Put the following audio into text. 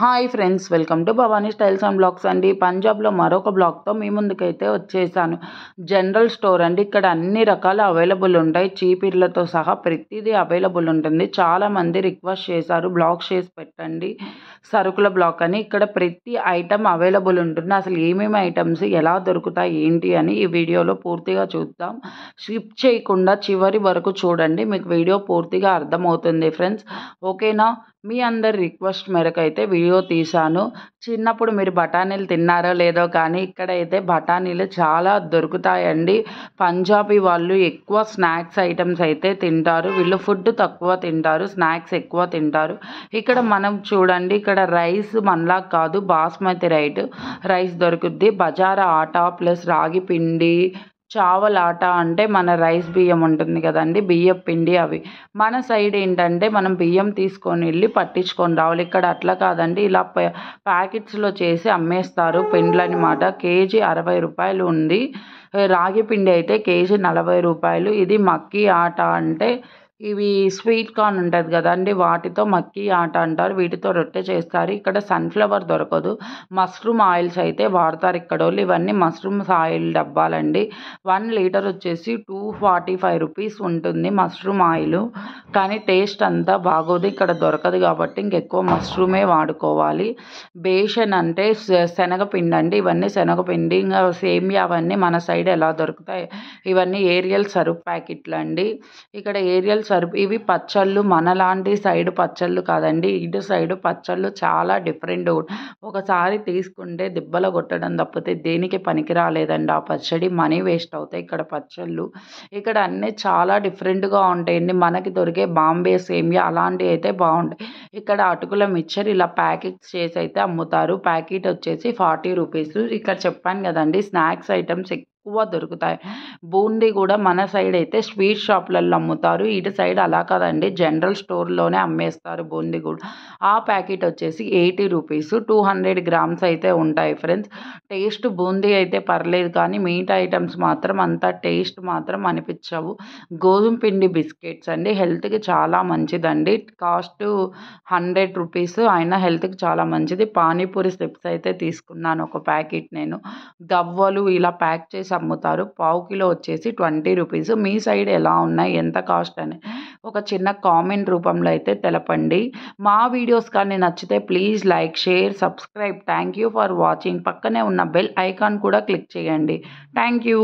hi friends welcome to Bhavani styles and blogs అండి పంజాబ్లో మరొక బ్లాగ్తో మీ ముందుకైతే వచ్చేసాను జనరల్ స్టోర్ అండి ఇక్కడ అన్ని రకాల అవైలబుల్ ఉంటాయి చీపిర్లతో సహా ప్రతిదీ అవైలబుల్ ఉంటుంది చాలామంది రిక్వెస్ట్ చేశారు బ్లాక్ చేసి పెట్టండి సరుకుల బ్లాక్ అని ఇక్కడ ప్రతి ఐటమ్ అవైలబుల్ ఉంటుంది అసలు ఏమేమి ఐటమ్స్ ఎలా దొరుకుతాయి ఏంటి అని ఈ వీడియోలో పూర్తిగా చూద్దాం స్కిప్ చేయకుండా చివరి వరకు చూడండి మీకు వీడియో పూర్తిగా అర్థమవుతుంది ఫ్రెండ్స్ ఓకేనా మీ అందరి రిక్వెస్ట్ మేరకు అయితే వీడియో తీశాను చిన్నప్పుడు మీరు బఠానీలు తిన్నారో లేదో కానీ ఇక్కడైతే బఠానీలు చాలా దొరుకుతాయండి పంజాబీ వాళ్ళు ఎక్కువ స్నాక్స్ ఐటమ్స్ అయితే తింటారు వీళ్ళు ఫుడ్ తక్కువ తింటారు స్నాక్స్ ఎక్కువ తింటారు ఇక్కడ మనం చూడండి ఇక్కడ రైస్ మనలా కాదు బాస్మతి రైట్ రైస్ దొరుకుద్ది బజారా ఆటా ప్లస్ రాగి పిండి చావలాట అంటే మన రైస్ బియ్యం ఉంటుంది కదండి బియ్యం పిండి అవి మన సైడ్ ఏంటంటే మనం బియ్యం తీసుకొని వెళ్ళి పట్టించుకొని రావాలి ఇక్కడ అట్లా కాదండి ఇలా ప్యాకెట్స్లో చేసి అమ్మేస్తారు పిండ్లు అనమాట కేజీ అరవై రూపాయలు ఉంది రాగి పిండి అయితే కేజీ నలభై రూపాయలు ఇది మక్కి ఆట అంటే ఇవి స్వీట్ కార్న్ ఉంటుంది కదండి వాటితో మక్కీ ఆట అంటారు వీటితో రొట్టె చేస్తారు ఇక్కడ సన్ఫ్లవర్ దొరకదు మష్రూమ్ ఆయిల్స్ అయితే వాడతారు ఇక్కడ వాళ్ళు ఇవన్నీ మష్రూమ్స్ ఆయిల్ డబ్బాలండి వన్ లీటర్ వచ్చేసి టూ ఫార్టీ ఫైవ్ రూపీస్ ఉంటుంది మష్రూమ్ ఆయిల్ కానీ టేస్ట్ అంతా బాగోదు ఇక్కడ దొరకదు కాబట్టి ఇంకెక్కువ మష్రూమే వాడుకోవాలి బేషన్ అంటే శనగపిండి అండి ఇవన్నీ శనగపిండి ఇంకా సేమియా అవన్నీ మన సైడ్ ఎలా దొరుకుతాయి ఇవన్నీ ఏరియల్ సరుపు ప్యాకెట్లు అండి ఇక్కడ ఏరియల్ సరిపో ఇవి పచ్చళ్ళు మనలాంటి సైడ్ పచ్చళ్ళు కాదండి ఇటు సైడ్ పచ్చళ్ళు చాలా డిఫరెంట్ ఒకసారి తీసుకుంటే దెబ్బలు కొట్టడం తప్పితే దేనికి పనికి రాలేదండి ఆ పచ్చడి మనీ వేస్ట్ అవుతాయి ఇక్కడ పచ్చళ్ళు ఇక్కడ అన్నీ చాలా డిఫరెంట్గా ఉంటాయండి మనకి దొరికే బాంబే సేమియా అలాంటివి అయితే బాగుంటాయి ఇక్కడ అటుకుల మిక్చర్ ఇలా ప్యాకెట్స్ చేసి అయితే అమ్ముతారు ప్యాకెట్ వచ్చేసి ఫార్టీ రూపీస్ ఇక్కడ చెప్పాను కదండి స్నాక్స్ ఐటమ్స్ ఎక్కువ దొరుకుతాయి బూందీ కూడా మన సైడ్ అయితే స్వీట్ షాప్లలో అమ్ముతారు ఇటు సైడ్ అలా కాదండి జనరల్ స్టోర్లోనే అమ్మేస్తారు బూందీ కూడా ఆ ప్యాకెట్ వచ్చేసి eighty rupees two hundred grams అయితే ఉంటాయి ఫ్రెండ్స్ టేస్ట్ బూందీ అయితే పర్లేదు కానీ మీట్ ఐటమ్స్ మాత్రం అంత టేస్ట్ మాత్రం అనిపించవు గోధుమ పిండి బిస్కెట్స్ అండి హెల్త్కి చాలా మంచిదండి కాస్ట్ హండ్రెడ్ రూపీస్ అయినా హెల్త్కి చాలా మంచిది పానీపూరి స్టెప్స్ అయితే తీసుకున్నాను ఒక ప్యాకెట్ నేను గవ్వలు ఇలా ప్యాక్ చేసి రూపీస్ అమ్ముతారు పావు కిలో వచ్చేసి ట్వంటీ రూపీస్ మీ సైడ్ ఎలా ఉన్నాయి ఎంత కాస్ట్ అని ఒక చిన్న కామెంట్ రూపంలో అయితే తెలపండి మా వీడియోస్ కానీ నచ్చితే please like share subscribe thank you for watching పక్కనే ఉన్న బెల్ ఐకాన్ కూడా క్లిక్ చేయండి థ్యాంక్ యూ